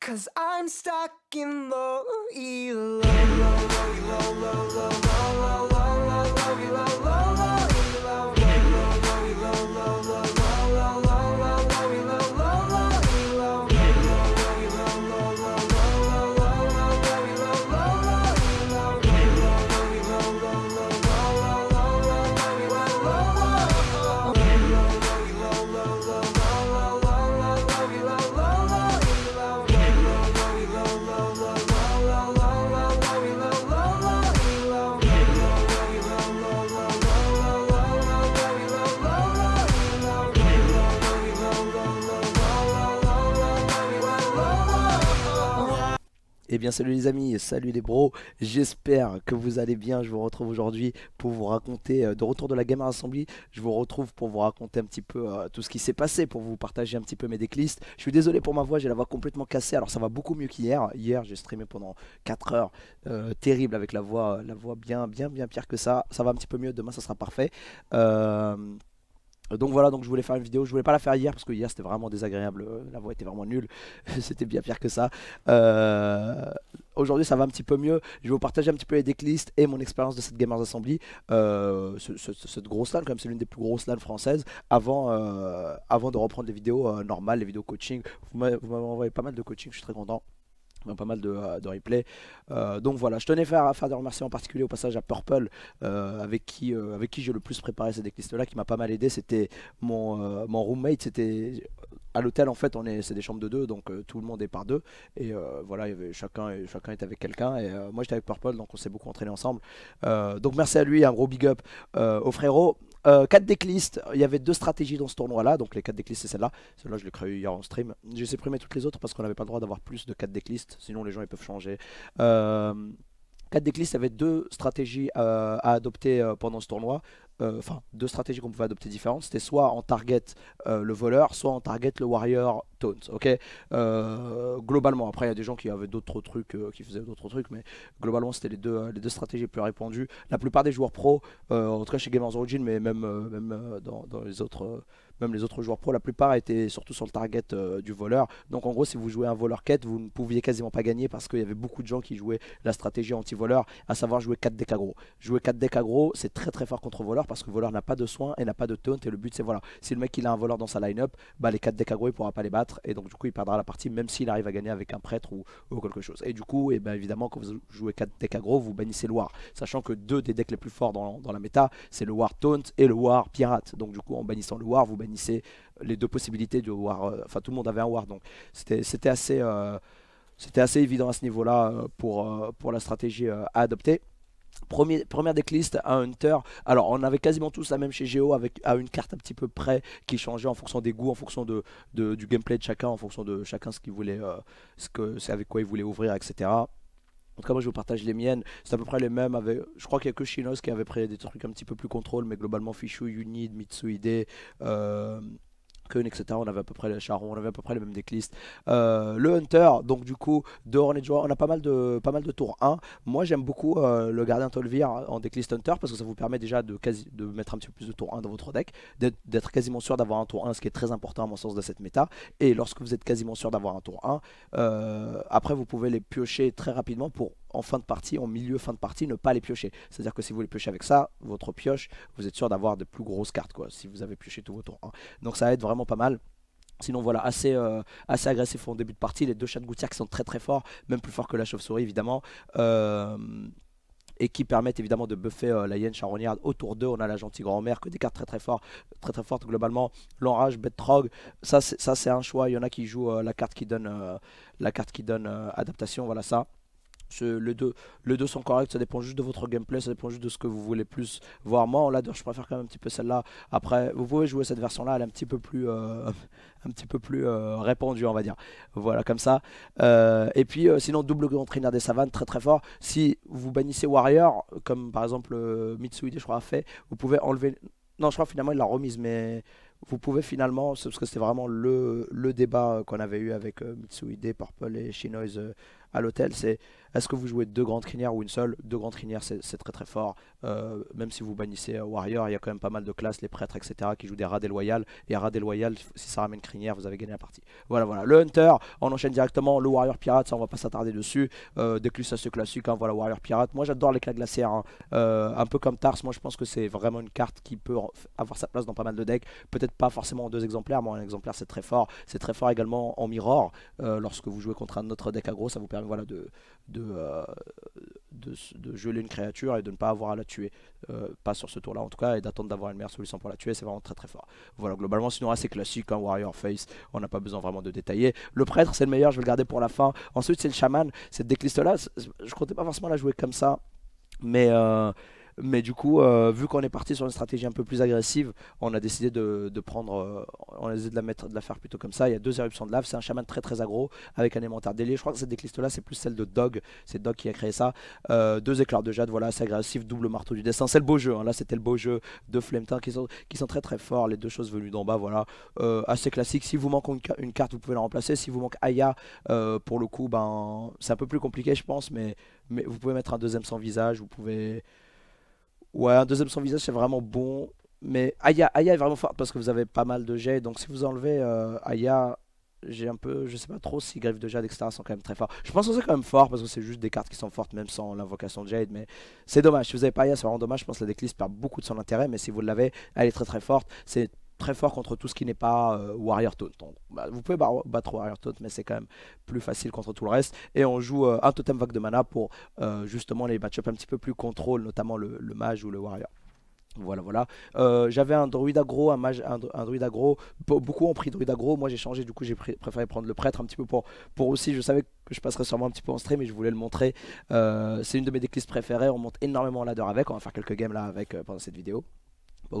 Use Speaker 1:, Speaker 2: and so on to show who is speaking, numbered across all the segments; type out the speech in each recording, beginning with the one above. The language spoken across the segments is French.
Speaker 1: Cause I'm stuck in low, low, low, low, low, low, low, low, low. Eh bien salut les amis, salut les bros, j'espère que vous allez bien, je vous retrouve aujourd'hui pour vous raconter, euh, de retour de la Gamer Assembly, je vous retrouve pour vous raconter un petit peu euh, tout ce qui s'est passé, pour vous partager un petit peu mes déclistes. Je suis désolé pour ma voix, j'ai la voix complètement cassée, alors ça va beaucoup mieux qu'hier, hier, j'ai streamé pendant 4 heures, euh, terrible avec la voix, la voix bien bien bien pire que ça, ça va un petit peu mieux, demain ça sera parfait. Euh... Euh, donc voilà, donc je voulais faire une vidéo, je voulais pas la faire hier parce que hier c'était vraiment désagréable, euh, la voix était vraiment nulle, c'était bien pire que ça. Euh, aujourd'hui ça va un petit peu mieux, je vais vous partager un petit peu les decklists et mon expérience de cette Gamers Assembly, cette grosse LAN, même c'est l'une des plus grosses LAN françaises, avant, avant de reprendre les vidéos normales, les vidéos coaching. Vous m'avez envoyé pas mal de coaching, je suis très content pas mal de, replay euh, replays. Euh, donc voilà, je tenais à faire, à faire des remerciements en particulier au passage à Purple, euh, avec qui, avec qui j'ai le plus préparé cette déclistes là qui m'a pas mal aidé. C'était mon, mon roommate, c'était à l'hôtel en fait on est c'est des chambres de deux donc tout le monde est par deux et euh, voilà y avait, chacun chacun est avec quelqu'un et moi j'étais avec Purple donc on s'est beaucoup entraîné ensemble donc merci à lui un gros big up au frérot euh, 4 decklists, il y avait deux stratégies dans ce tournoi-là, donc les 4 decklists c'est celle-là. Celle-là je l'ai créée hier en stream. J'ai supprimé toutes les autres parce qu'on n'avait pas le droit d'avoir plus de 4 decklists, sinon les gens ils peuvent changer. Euh... il y avait deux stratégies euh, à adopter euh, pendant ce tournoi. Euh, enfin deux stratégies qu'on pouvait adopter différentes, c'était soit en target euh, le voleur, soit en target le warrior taunt, ok euh, Globalement, après il y a des gens qui avaient d'autres trucs, qui faisaient d'autres trucs, mais globalement c'était les deux, les deux stratégies plus répandues. La plupart des joueurs pro, en tout cas chez Gamers Origin, mais même, même dans, dans, les autres même les autres joueurs pro, la plupart étaient surtout sur le target euh, du voleur. Donc en gros, si vous jouez un voleur quête, vous ne pouviez quasiment pas gagner parce qu'il y avait beaucoup de gens qui jouaient la stratégie anti-voleur, à savoir jouer 4 decks aggro. Jouer 4 decks aggro, c'est très très fort contre voleur parce que voleur n'a pas de soins et n'a pas de taunt. Et le but, c'est voilà, si le mec il a un voleur dans sa line-up, bah, les 4 decks aggro, il pourra pas les battre et donc du coup, il perdra la partie même s'il arrive à gagner avec un prêtre ou, quelque chose. Et du coup, et eh ben, évidemment, quand vous jouez 4 decks aggro, vous bannissez le War, sachant que deux des decks les plus forts dans, dans la méta, c'est le War Taunt et le War Pirate. Donc du coup, en bannissant le War, vous bannissez euh, les deux possibilités du War. Euh, enfin, tout le monde avait un War, donc c'était assez, euh, c'était assez évident à ce niveau-là pour, pour la stratégie à adopter. Premier, première decklist à Hunter. Alors, on avait quasiment tous la même chez géo avec à une carte un petit peu près qui changeait en fonction des goûts, en fonction de, du gameplay de chacun, en fonction de chacun ce qu'il voulait, ce que, avec quoi il voulait ouvrir, etc. En tout cas, moi, je vous partage les miennes. C'est à peu près les mêmes. Avec... Je crois qu'il y a que Shinos qui avait pris des trucs un petit peu plus contrôle, mais globalement, Fichu, Unid, Mitsuide, euh, etc. On avait à peu près le Charon, on avait à peu près les mêmes decklists. Euh, le Hunter, donc du coup, de et Joueur, on a pas mal de, pas mal de tours 1. Moi j'aime beaucoup euh, le Gardien Tolvir en decklist Hunter parce que ça vous permet déjà de, de mettre un petit peu plus de tour 1 dans votre deck, d'être quasiment sûr d'avoir un tour 1, ce qui est très important à mon sens de cette méta. Et lorsque vous êtes quasiment sûr d'avoir un tour 1, euh, après vous pouvez les piocher très rapidement pour en fin de partie, en milieu fin de partie, ne pas les piocher. C'est-à-dire que si vous les piochez avec ça, votre pioche, vous êtes sûr d'avoir de plus grosses cartes, quoi, si vous avez pioché tous vos tours hein. Donc ça va être vraiment pas mal. Sinon voilà, assez, euh, assez agressif en début de partie. Les deux chats de gouttière qui sont très très forts, même plus forts que la chauve-souris évidemment. Euh, et qui permettent évidemment de buffer euh, la hyène charognarde. Autour d'eux, on a la gentille grand-mère, que des cartes très très fortes, très très fortes globalement. L'enrage, bête ça c'est un choix. Il y en a qui jouent la carte qui donne, la carte qui donne adaptation, voilà ça le deux le sont corrects ça dépend juste de votre gameplay ça dépend juste de ce que vous voulez plus voir moi je préfère quand même un petit peu celle là après vous pouvez jouer cette version là elle est un petit peu plus euh, un petit peu plus euh, répandue on va dire voilà comme ça euh, et puis sinon double entraîneur des savanes très très fort si vous bannissez warrior comme par exemple Mitsuide je crois a fait vous pouvez enlever non je crois finalement il l'a remise mais vous pouvez finalement, parce que c'était vraiment le, le débat qu'on avait eu avec euh, Purple et Shinoise à l'hôtel, c'est est-ce que vous jouez deux grandes crinières ou une seule Deux grandes crinières, c'est très très fort. Euh, même si vous bannissez euh, Warrior, il y a quand même pas mal de classes, les prêtres, etc., qui jouent des rats déloyales. Et rats déloyales, si ça ramène crinière, vous avez gagné la partie. Voilà, voilà. Le Hunter, on enchaîne directement. Le Warrior Pirate, ça, on va pas s'attarder dessus. Euh, des ce classique. Hein. voilà, Warrior Pirate. Moi, j'adore l'éclat glaciaire. Hein. Euh, un peu comme Tars, moi, je pense que c'est vraiment une carte qui peut avoir sa place dans pas mal de decks. Peut-être pas forcément deux exemplaires, mais un exemplaire, c'est très fort. C'est très fort également en Mirror. lorsque vous jouez contre un autre deck agro ça vous permet voilà, de, de, euh, de, geler une créature et de ne pas avoir à la tuer. Euh, pas sur ce tour-là en tout cas, et d'attendre d'avoir une meilleure solution pour la tuer, c'est vraiment très très fort. Voilà, globalement, sinon assez classique, un hein, Warrior Face, on n'a pas besoin vraiment de détailler. Le prêtre, c'est le meilleur, je vais le garder pour la fin. Ensuite, c'est le chaman. Cette décliste là je comptais pas forcément la jouer comme ça, mais... Euh, mais du coup, euh, vu qu'on est parti sur une stratégie un peu plus agressive, on a décidé de, prendre, euh, on a décidé de la mettre, de la faire plutôt comme ça. Il y a deux éruptions de lave, c'est un chaman très très agro avec un élémentaire délié. Je crois que cette décliste là, c'est plus celle de Dog, c'est Dog qui a créé ça. Euh, deux éclairs de jade, voilà, c'est agressif, double marteau du destin. C'est le beau jeu, hein. là c'était le beau jeu de Flemtin qui sont, qui sont très très forts, les deux choses venues d'en bas, voilà, assez classique. Si vous manquez une, carte, vous pouvez la remplacer. Si vous manque Aya, pour le coup, ben c'est un peu plus compliqué, je pense, mais, mais vous pouvez mettre un deuxième sans visage, vous pouvez. Ouais, un deuxième sans visage, c'est vraiment bon. Mais Aya, Aya est vraiment forte parce que vous avez pas mal de Jade, Donc si vous enlevez euh, Aya, j'ai un peu, je sais pas trop si Griffe de Jade, etc. sont quand même très forts. Je pense que c'est quand même fort parce que c'est juste des cartes qui sont fortes même sans l'invocation de Jade. Mais c'est dommage. Si vous avez pas Aya, c'est vraiment dommage. Je pense que la déclisse perd beaucoup de son intérêt. Mais si vous l'avez, elle est très très forte. C'est très fort contre tout ce qui n'est pas euh, Warrior Taunt. Bah, vous pouvez battre Warrior Taunt, mais c'est quand même plus facile contre tout le reste. Et on joue euh, un totem vague de mana pour euh, justement les match-ups un petit peu plus contrôle, notamment le, mage ou le warrior. Voilà, voilà. j'avais un druide Aggro, un mage, un, druide agro. Beaucoup ont pris druide Aggro, Moi, j'ai changé. Du coup, j'ai préféré prendre le prêtre un petit peu pour, pour aussi. Je savais que je passerais sûrement un petit peu en stream, mais je voulais le montrer. c'est une de mes déclisses préférées. On monte énormément en ladder avec. On va faire quelques games là avec pendant cette vidéo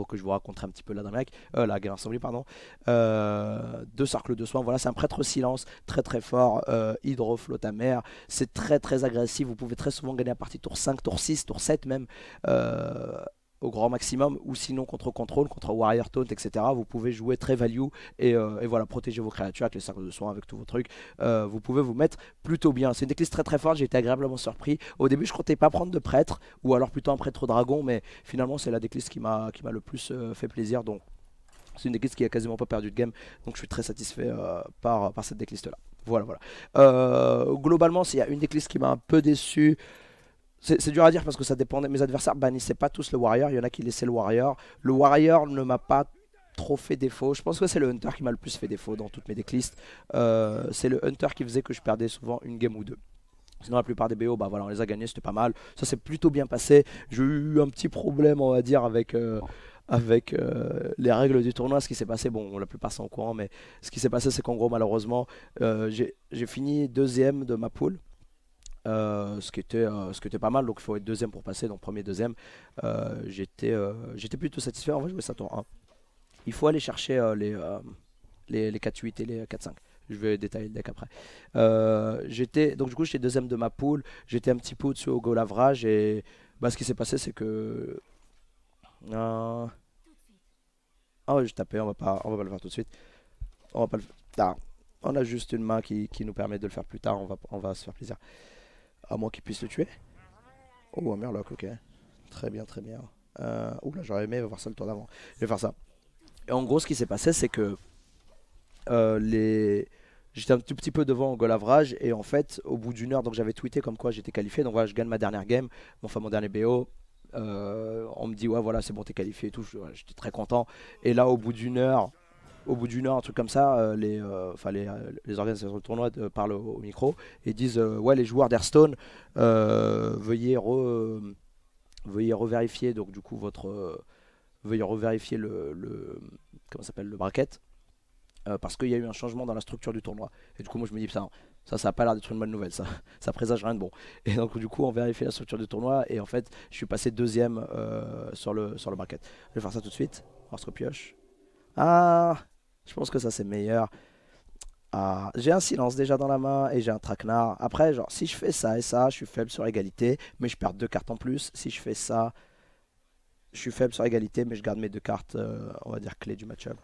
Speaker 1: que je vous raconterai un petit peu là dans la, euh, la guerre pardon. Euh, deux cercles de soins, voilà, c'est un prêtre silence, très très fort, euh, hydro, à c'est très très agressif, vous pouvez très souvent gagner à partir tour 5, tour 6, tour 7 même, euh, au grand maximum, ou sinon contre contrôle, contre Warrior Taunt, etc. Vous pouvez jouer très value euh, et, voilà, protéger vos créatures avec les cercles de soins, avec tous vos trucs. Euh, vous pouvez vous mettre plutôt bien. C'est une décliste très très forte, j'ai été agréablement surpris. Au début, je comptais pas prendre de prêtre, ou alors plutôt un prêtre dragon, mais finalement, c'est la décliste qui m'a le plus euh, fait plaisir. Donc, c'est une décliste qui a quasiment pas perdu de game, donc je suis très satisfait par, par cette décliste là. Voilà, voilà. globalement, s'il y a une décliste qui m'a un peu déçu, c'est dur à dire parce que ça dépendait. Mes adversaires bannissaient pas tous le Warrior. Il y en a qui laissaient le Warrior. Le Warrior ne m'a pas trop fait défaut. Je pense que c'est le Hunter qui m'a le plus fait défaut dans toutes mes decklists. Euh, c'est le Hunter qui faisait que je perdais souvent une game ou deux. Sinon la plupart des BO, bah voilà, on les a gagnés, c'était pas mal. Ça s'est plutôt bien passé. J'ai eu un petit problème, on va dire, avec... Euh, avec euh, les règles du tournoi, ce qui s'est passé, bon, la plupart sont au courant, mais ce qui s'est passé, c'est qu'en gros, malheureusement, j'ai fini deuxième de ma poule. Euh, ce, qui était, euh, ce qui était pas mal. Donc il faut être deuxième pour passer. Donc premier, deuxième. Euh, j'étais j'étais plutôt satisfait. En fait je ça tour 1. Hein. Il faut aller chercher les, les, 4-8 et les 4-5. Je vais détailler le deck après. j'étais donc du coup, j'étais deuxième de ma poule. J'étais un petit peu au-dessus au golavrage Et bah, ce qui s'est passé, c'est que. Ah, je tapais. On va, pas, on va pas le faire tout de suite. On va pas le ah, On a juste une main qui, nous permet de le faire plus tard. On va, on va se faire plaisir. À moins qu'il puisse le tuer. Oh, un Murloc, ok. Très bien, très bien. Euh, là, j'aurais aimé voir ça le tour d'avant. Je vais faire ça. Et en gros, ce qui s'est passé, c'est que euh, les... j'étais un tout petit peu devant Golavrage. et en fait, au bout d'une heure, donc j'avais tweeté comme quoi j'étais qualifié. Donc voilà, je gagne ma dernière game, enfin mon dernier BO. Euh, on me dit ouais voilà c'est bon t'es qualifié et tout j'étais très content et là au bout d'une heure au bout d'une heure, un truc comme ça, euh, les, euh, enfin euh, les, organisateurs de tournoi parlent au, micro et disent ouais les joueurs d'Airstone veuillez veuillez revérifier donc du coup votre veuillez revérifier le, le comment s'appelle le bracket parce qu'il y a eu un changement dans la structure du tournoi. Et du coup, moi, je me dis, ça, ça, ça pas l'air d'être une bonne nouvelle, ça, ça présage rien de bon. Et donc, du coup, on vérifie la structure du tournoi, et en fait, je suis passé deuxième sur, le, sur le bracket. Je vais faire ça tout de suite, parce se pioche. Ah, je pense que ça c'est meilleur. Ah, j'ai un silence déjà dans la main et j'ai un traquenard. Après, genre, si je fais ça et ça, je suis faible sur égalité, mais je perds deux cartes en plus. Si je fais ça, je suis faible sur égalité, mais je garde mes deux cartes, euh, on va dire, clés du match-up.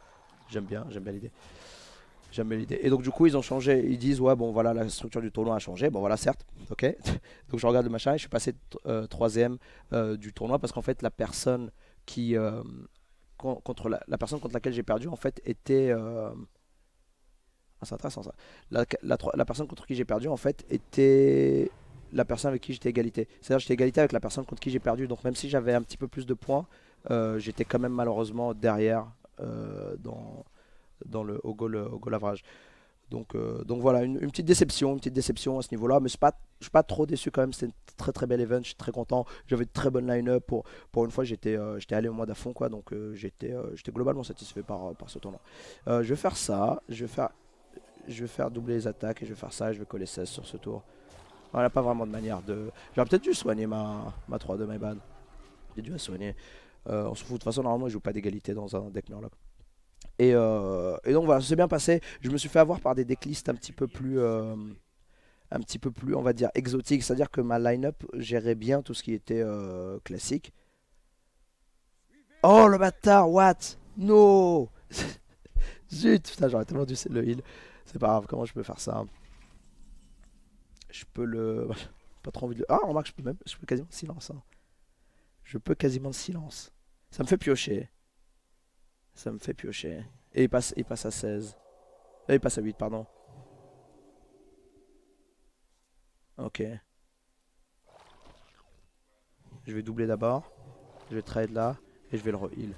Speaker 1: J'aime bien, j'aime bien l'idée. J'aime bien l'idée. Et donc, du coup, ils ont changé. Ils disent, ouais, bon, voilà, la structure du tournoi a changé. Bon, voilà, certes, ok. donc, je regarde le machin et je suis passé euh, troisième euh, du tournoi parce qu'en fait, la personne qui contre la, personne contre laquelle j'ai perdu en fait était euh, ah, la, personne contre qui j'ai perdu en fait était la personne avec qui j'étais égalité c'est à dire j'étais égalité avec la personne contre qui j'ai perdu donc même si j'avais un petit peu plus de points euh, j'étais quand même malheureusement derrière euh, dans dans le au goal au goal donc, euh, donc voilà, une, petite déception, une petite déception à ce niveau-là, mais je ne suis pas trop déçu quand même, c'est un très très bel event, je suis très content, j'avais de très bonne line-up, pour, pour une fois j'étais euh, j'étais allé au mois fond quoi, donc euh, j'étais globalement satisfait par, par ce tournoi. je vais faire ça, je vais faire, je vais faire doubler les attaques, et je vais faire ça, je vais coller 16 sur ce tour. n'a pas vraiment de manière de... J'aurais peut-être dû soigner ma, ma 3 de my j'ai dû la soigner. on se fout, de toute façon normalement je joue pas d'égalité dans un deck Murloc. Euh, et, donc voilà, ça s'est bien passé. Je me suis fait avoir par des decklists un petit peu plus, euh, un petit peu plus, on va dire, exotiques. C'est-à-dire que ma line-up gérait bien tout ce qui était euh, classique. Oh le bâtard, what No Zut, putain, j'aurais tellement dû le heal. C'est pas grave, comment je peux faire ça Je peux le... pas trop envie de le... Ah, remarque, je peux même... Je peux quasiment silence. Hein. Je peux quasiment silence. Ça me fait piocher. Ça me fait piocher. Et il passe, il passe à 16. Et euh, il passe à 8, pardon. Ok. Je vais doubler d'abord. Je vais trade là. Et je vais le re-heal.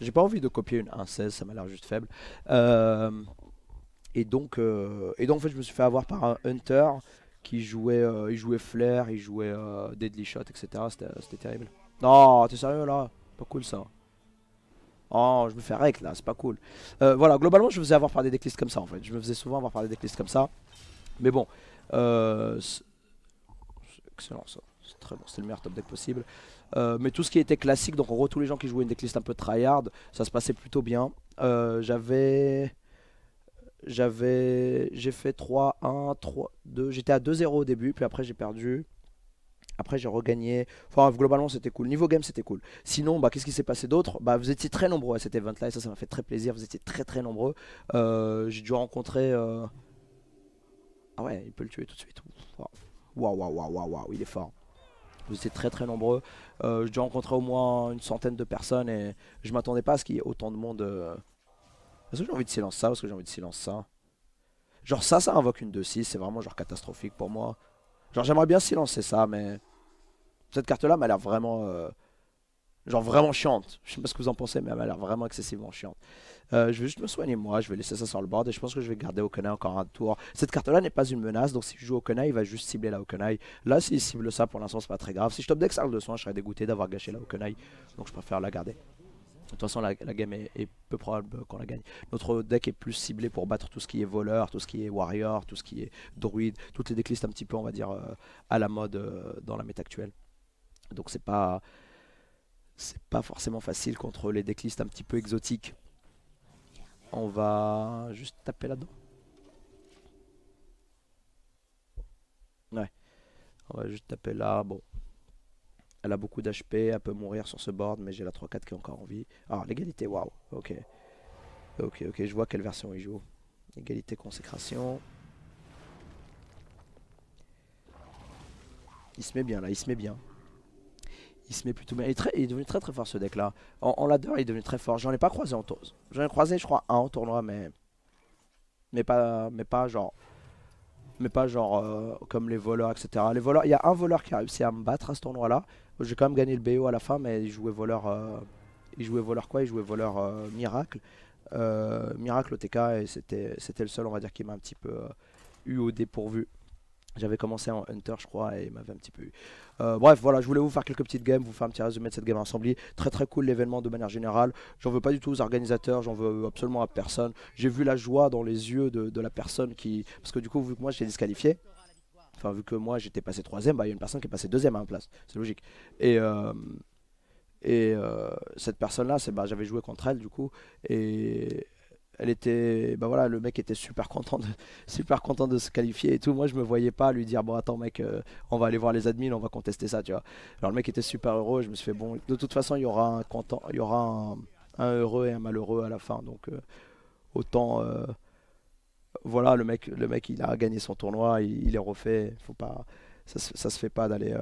Speaker 1: J'ai pas envie de copier une 1-16, ça m'a l'air juste faible. Euh, et, donc, euh, et donc, en fait, je me suis fait avoir par un Hunter qui jouait, il jouait Flair, il jouait Deadly Shot, etc. C'était terrible. Non, t'es sérieux là Pas cool ça. Oh, je me fais rec là, c'est pas cool. Euh, voilà, globalement, je me faisais avoir par des decklists comme ça en fait. Je me faisais souvent avoir par des decklists comme ça. Mais bon, euh, excellent ça. C'est très bon, c'est le meilleur top deck possible. Euh, mais tout ce qui était classique, donc en gros, tous les gens qui jouaient une decklist un peu tryhard, ça se passait plutôt bien. Euh, j'avais. J'avais. J'ai fait 3, 1, 3, 2. J'étais à 2-0 au début, puis après j'ai perdu. Après, j'ai regagné. Enfin, globalement, c'était cool. Niveau game, c'était cool. Sinon, bah, qu'est-ce qui s'est passé d'autre bah, Vous étiez très nombreux à cet event-là et ça, ça m'a fait très plaisir. Vous étiez très, très nombreux. Euh, j'ai dû rencontrer. Euh, ah ouais, il peut le tuer tout de suite. Waouh, waouh, waouh, waouh, il est fort. Vous étiez très, très nombreux. Euh, j'ai dû rencontrer au moins une centaine de personnes et je m'attendais pas à ce qu'il y ait autant de monde. Est-ce que j'ai envie de silence ça est que j'ai envie de silence ça Genre, ça, ça invoque une 2-6. C'est vraiment genre catastrophique pour moi. Genre, j'aimerais bien silencer ça, mais. Cette carte-là m'a l'air vraiment. Euh, genre, vraiment chiante. Je sais pas ce que vous en pensez, mais elle m'a l'air vraiment excessivement chiante. Euh, je vais juste me soigner moi, je vais laisser ça sur le board et je pense que je vais garder Okunai encore un tour. Cette carte-là n'est pas une menace, donc si je joue Okunai, il va juste cibler la Okunai. Là, s'il cible ça, pour l'instant, c'est pas très grave. Si je top deck de Soin, je serais dégoûté d'avoir gâché la Okunai, donc je préfère la garder de toute façon, la, game est, peu probable qu'on la gagne. Notre deck est plus ciblé pour battre tout ce qui est voleur, tout ce qui est warrior, tout ce qui est druide, toutes les decklists un petit peu, on va dire, euh, à la mode euh, dans la méta actuelle. Donc c'est pas c'est pas forcément facile contre les decklists un petit peu exotiques. On va juste taper là-dedans. Ouais. On va juste taper là. Bon, elle a beaucoup d'HP, elle peut mourir sur ce board, mais j'ai la 3-4 qui est encore en vie. Ah, l'égalité, waouh, ok. Ok, ok, je vois quelle version il joue. Égalité, consécration. Il se met bien là, il se met bien. Il se met plutôt bien. Il est, devenu très très fort ce deck là. En, l'adore, il est devenu très fort. J'en ai pas croisé en tournoi. J'en ai croisé, je crois, un en tournoi, mais. Mais pas, mais pas genre. Mais pas genre euh, comme les voleurs, etc. Les voleurs, il y a un voleur qui a réussi à me battre à ce tournoi là. J'ai quand même gagné le BO à la fin, mais il jouait voleur, euh, il jouait voleur quoi Il jouait voleur euh, miracle, euh, miracle OTK et c'était le seul on va dire qui m'a un petit peu eu au dépourvu. J'avais commencé en Hunter, je crois, et il m'avait un petit peu eu. bref, voilà, je voulais vous faire quelques petites games, vous faire un petit résumé de cette game assemblée. Très très cool l'événement de manière générale. J'en veux pas du tout aux organisateurs, j'en veux absolument à personne. J'ai vu la joie dans les yeux de, la personne qui. Parce que du coup, vu que moi j'ai disqualifié, vu que moi j'étais passé troisième, bah, il y a une personne qui est passée deuxième à ma place. C'est logique. Et, euh, et euh, cette personne-là, bah, j'avais joué contre elle du coup. Et elle était bah voilà le mec était super content de, super content de se qualifier et tout moi je me voyais pas lui dire bon attends mec euh, on va aller voir les admins on va contester ça tu vois alors le mec était super heureux je me suis fait bon de toute façon il y aura un content il y aura un, heureux et un malheureux à la fin donc autant voilà, le mec, le mec, il a gagné son tournoi, il, est refait. Faut pas, ça, se fait pas d'aller,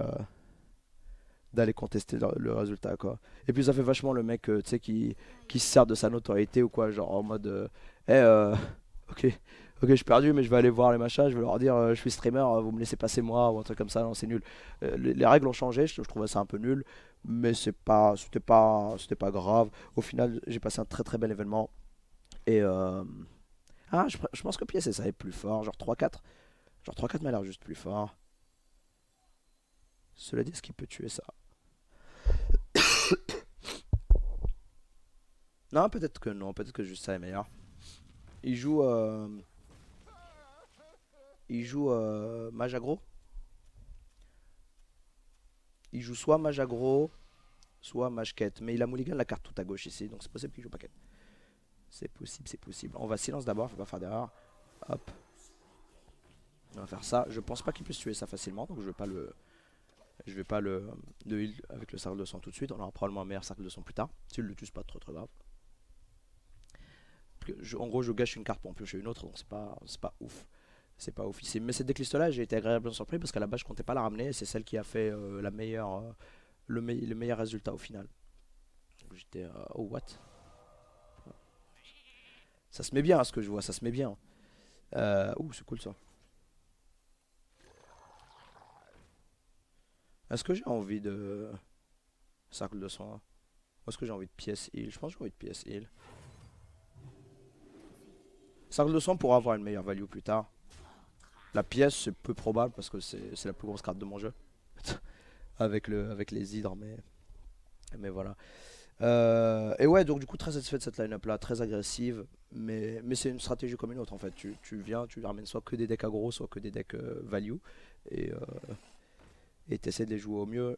Speaker 1: euh, contester le, résultat, quoi. Et puis ça fait vachement le mec, euh, qui, qui se sert de sa notoriété ou quoi, genre en mode, eh, ok, ok, je suis perdu, mais je vais aller voir les machins, je vais leur dire, je suis streamer, vous me laissez passer moi ou un truc comme ça. Non, c'est nul. les, règles ont changé, je, je trouvais ça un peu nul, mais c'est pas, c'était pas, c'était pas grave. Au final, j'ai passé un très très bel événement et ah, je, pense que pièce et ça est plus fort, genre 3-4. Genre 3-4 m'a l'air juste plus fort. Cela dit, est-ce qu'il peut tuer ça Non, peut-être que non, peut-être que juste ça est meilleur. Il joue... Euh, il joue euh... mage aggro. Il joue soit mage aggro, soit mage quête. Mais il a mulligan la carte tout à gauche ici, donc c'est possible qu'il joue pas quête. C'est possible, c'est possible. On va silence d'abord, faut pas faire d'erreur. Hop. On va faire ça. Je pense pas qu'il puisse tuer ça facilement, donc je vais pas le. Je vais pas le, de heal avec le cercle de sang tout de suite. On aura probablement un meilleur cercle de sang plus tard. S'il le tue, c'est pas trop trop grave. en gros, je gâche une carte pour en piocher une autre, donc c'est pas, pas ouf. C'est pas ouf Mais cette décliste là, j'ai été agréablement surpris parce qu'à la base, je comptais pas la ramener. C'est celle qui a fait euh, la meilleure, euh, le, meilleur résultat au final. J'étais. Euh, oh, what ça se met bien à ce que je vois, ça se met bien. Euh, ouh, c'est cool ça. Est-ce que j'ai envie de... Cercle de soins. Est-ce que j'ai envie de pièce heal Je pense que j'ai envie de pièce heal. Cercle de soins pourra avoir une meilleure value plus tard. La pièce, c'est peu probable parce que c'est la plus grosse carte de mon jeu. avec, le, avec les hydres, mais, mais voilà. Euh, et ouais, donc du coup, très satisfait de cette line là, très agressive, mais, mais c'est une stratégie comme une autre en fait. Tu, viens, tu ramènes soit que des decks aggro, soit que des decks euh, value, et euh, tu essaies de les jouer au mieux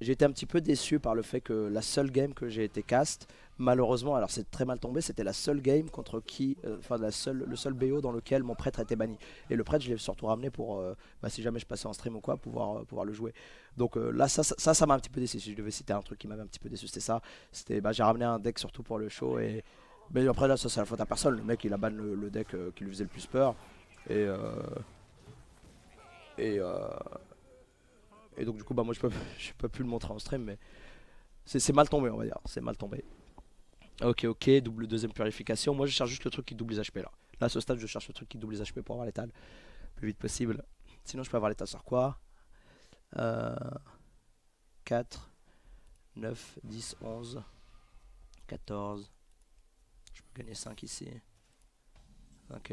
Speaker 1: j'ai été un petit peu déçu par le fait que la seule game que j'ai été cast, malheureusement, alors c'est très mal tombé, c'était la seule game contre qui, euh, enfin la seule, le seul BO dans lequel mon prêtre était banni. Et le prêtre, je l'ai surtout ramené pour, euh, bah, si jamais je passais en stream ou quoi, pouvoir, euh, pouvoir le jouer. Donc là, ça, ça, m'a un petit peu déçu. Si je devais citer un truc qui m'avait un petit peu déçu, c'était ça. C'était, bah, j'ai ramené un deck surtout pour le show et. Mais après là, ça c'est la faute à personne. Le mec, il a ban le, deck qui lui faisait le plus peur. Et et, euh, et donc, du coup, bah, moi, je peux, je peux plus le montrer en stream, mais c'est mal tombé, on va dire. C'est mal tombé. Ok, ok, double deuxième purification. Moi, je cherche juste le truc qui double les HP là. Là, ce stade, je cherche le truc qui double les HP pour avoir l'étal plus vite possible. Sinon, je peux avoir l'étal sur quoi 4, 9, 10, 11, 14. Je peux gagner 5 ici. Ok.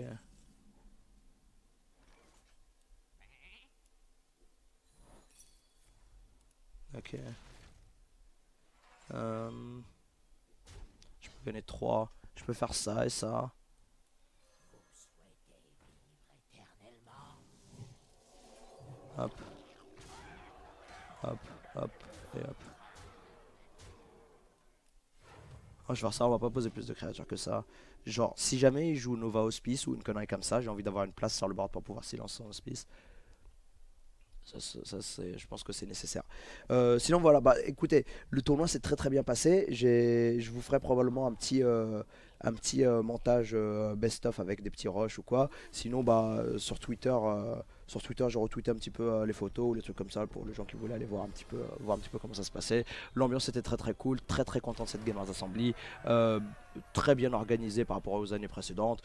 Speaker 1: Ok. Euh, je peux gagner 3. Je peux faire ça et ça. Hop. Hop, hop et hop. Oh, je vais ça, on va pas poser plus de créatures que ça. Genre, si jamais il joue Nova Hospice ou une connerie comme ça, j'ai envie d'avoir une place sur le board pour pouvoir silencer son Hospice je pense que c'est nécessaire. Euh, sinon, voilà, bah, écoutez, le tournoi s'est très très bien passé. Je vous ferai probablement un petit, euh, petit euh, montage euh, best-of avec des petits rushs ou quoi. Sinon, bah, euh, sur Twitter, sur Twitter, je retweetais un petit peu les photos ou les trucs comme ça pour les gens qui voulaient aller voir un petit peu, voir un petit peu comment ça se passait. L'ambiance était très très cool, très très content de cette Gamers Assembly. très bien organisée par rapport aux années précédentes,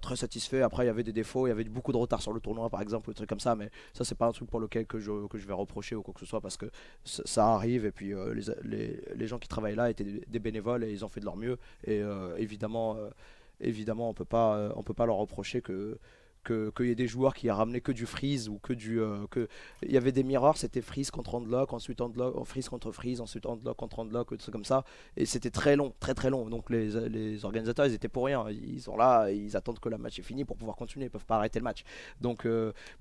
Speaker 1: très satisfait. Après, il y avait des défauts, il y avait beaucoup de retard sur le tournoi, par exemple, ou trucs comme ça, mais ça, c'est pas un truc pour lequel que je, que je vais reprocher ou quoi que ce soit, parce que ça arrive, et puis les, gens qui travaillent là étaient des bénévoles et ils ont fait de leur mieux, et évidemment, euh, évidemment, on peut pas, euh, on peut pas leur reprocher que qu'il y ait des joueurs qui a ramené que du freeze ou que du euh, que il y avait des miroirs, c'était freeze contre handlock, ensuite handlock, freeze contre freeze ensuite unlock contre unlock tout ça comme ça et c'était très long très très long donc les, organisateurs ils étaient pour rien ils sont là ils attendent que le match est fini pour pouvoir continuer ils peuvent pas arrêter le match donc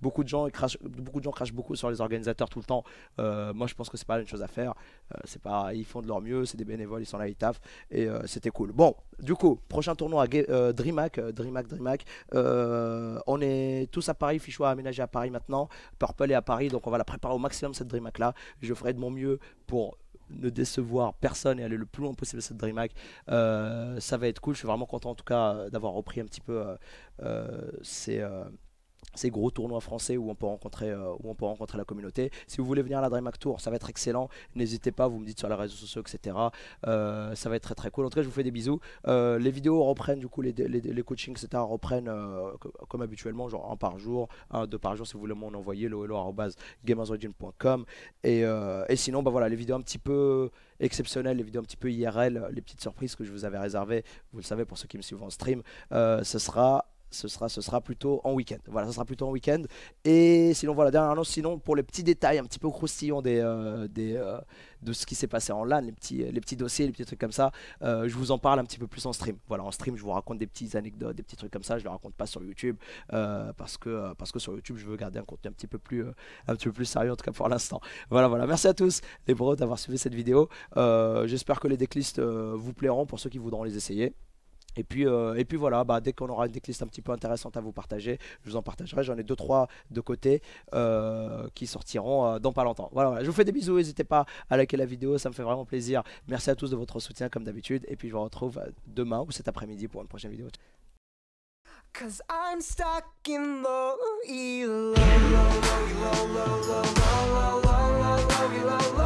Speaker 1: beaucoup de gens crachent beaucoup de gens crachent beaucoup sur les organisateurs tout le temps moi je pense que c'est pas une chose à faire euh, c'est pas, ils font de leur mieux, c'est des bénévoles, ils sont là, ils taffent. Et euh, c'était cool. Bon, du coup, prochain tournoi à DreamHack, DreamHack, euh, DreamHack. on est tous à Paris, Fichoua a aménagé à Paris maintenant. Purple est à Paris, donc on va la préparer au maximum cette DreamHack là. Je ferai de mon mieux pour ne décevoir personne et aller le plus loin possible à cette DreamHack. ça va être cool. Je suis vraiment content en tout cas d'avoir repris un petit peu ces, ces gros tournois français où on peut rencontrer, euh, où on peut rencontrer la communauté. Si vous voulez venir à la DreamHack Tour, ça va être excellent. N'hésitez pas, vous me dites sur les réseaux sociaux, etc. Euh, ça va être très très cool. En tout cas, je vous fais des bisous. Euh, les vidéos reprennent, du coup, les, coachings, etc. reprennent comme habituellement, genre un par jour, un, deux par jour. Si vous voulez m'en envoyer, loelo.gamersorigin.com. Et, et sinon, bah voilà, les vidéos un petit peu exceptionnelles, les vidéos un petit peu IRL, les petites surprises que je vous avais réservées, vous le savez pour ceux qui me suivent en stream, ce sera ce sera, ce sera plutôt en week-end. Voilà, ce sera plutôt en week-end. Et sinon, voilà, dernière annonce. Sinon, pour les petits détails un petit peu croustillants des, euh, des, euh, de ce qui s'est passé en LAN, les petits, les petits dossiers, les petits trucs comme ça, euh, je vous en parle un petit peu plus en stream. Voilà, en stream, je vous raconte des petites anecdotes, des petits trucs comme ça. Je ne les raconte pas sur YouTube parce, que, parce que sur YouTube, je veux garder un contenu un petit peu plus, un petit peu plus sérieux, en tout cas pour l'instant. Voilà, voilà. Merci à tous, les bros, d'avoir suivi cette vidéo. J'espère que les decklists vous plairont pour ceux qui voudront les essayer. Et puis, euh, puis voilà, bah, dès qu'on aura une décliste un petit peu intéressante à vous partager, je vous en partagerai. J'en ai 2-3 de côté euh, qui sortiront euh, dans pas longtemps. voilà, je vous fais des bisous. N'hésitez pas à liker la vidéo, ça me fait vraiment plaisir. Merci à tous de votre soutien comme d'habitude. Et puis je vous retrouve demain ou cet après-midi pour une prochaine vidéo. E.